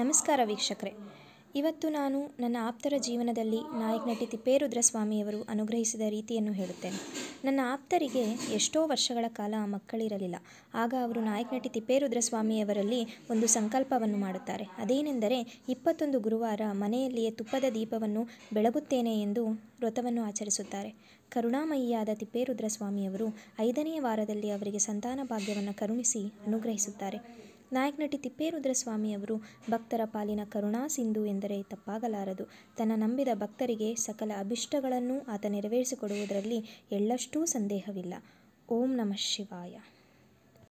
ನಮಸ್ಕಾರ ವೀಕ್ಷಕರೇ ಇವತ್ತು ನಾನು ನನ್ನ ಆಪ್ತರ ಜೀವನದಲ್ಲಿ ನಾಯಕ ನಟಿ ತಿಪ್ಪೇರುದ್ರಸ್ವಾಮಿಯವರು ಅನುಗ್ರಹಿಸಿದ ರೀತಿಯನ್ನು ಹೇಳುತ್ತೇನೆ ನನ್ನ ಆಪ್ತರಿಗೆ ಎಷ್ಟೋ ವರ್ಷಗಳ ಕಾಲ ಮಕ್ಕಳಿರಲಿಲ್ಲ ಆಗ ಅವರು ನಾಯಕ ನಟಿ ತಿಪ್ಪೇರುದ್ರಸ್ವಾಮಿಯವರಲ್ಲಿ ಒಂದು ಸಂಕಲ್ಪವನ್ನು ಮಾಡುತ್ತಾರೆ ಅದೇನೆಂದರೆ ಇಪ್ಪತ್ತೊಂದು ಗುರುವಾರ ಮನೆಯಲ್ಲಿಯೇ ತುಪ್ಪದ ದೀಪವನ್ನು ಬೆಳಗುತ್ತೇನೆ ಎಂದು ವ್ರತವನ್ನು ಆಚರಿಸುತ್ತಾರೆ ಕರುಣಾಮಯಿಯಾದ ತಿಪ್ಪೇರುದ್ರಸ್ವಾಮಿಯವರು ಐದನೇ ವಾರದಲ್ಲಿ ಅವರಿಗೆ ಸಂತಾನ ಭಾಗ್ಯವನ್ನು ಕರುಣಿಸಿ ಅನುಗ್ರಹಿಸುತ್ತಾರೆ ನಾಯಕನಟಿ ಅವರು ಭಕ್ತರ ಪಾಲಿನ ಕರುಣಾ ಸಿಂಧು ಎಂದರೆ ತಪ್ಪಾಗಲಾರದು ತನ್ನ ನಂಬಿದ ಭಕ್ತರಿಗೆ ಸಕಲ ಅಭಿಷ್ಟಗಳನ್ನು ಆತ ನೆರವೇರಿಸಿಕೊಡುವುದರಲ್ಲಿ ಎಳ್ಳಷ್ಟೂ ಸಂದೇಹವಿಲ್ಲ ಓಂ ನಮಃ ಶಿವಾಯ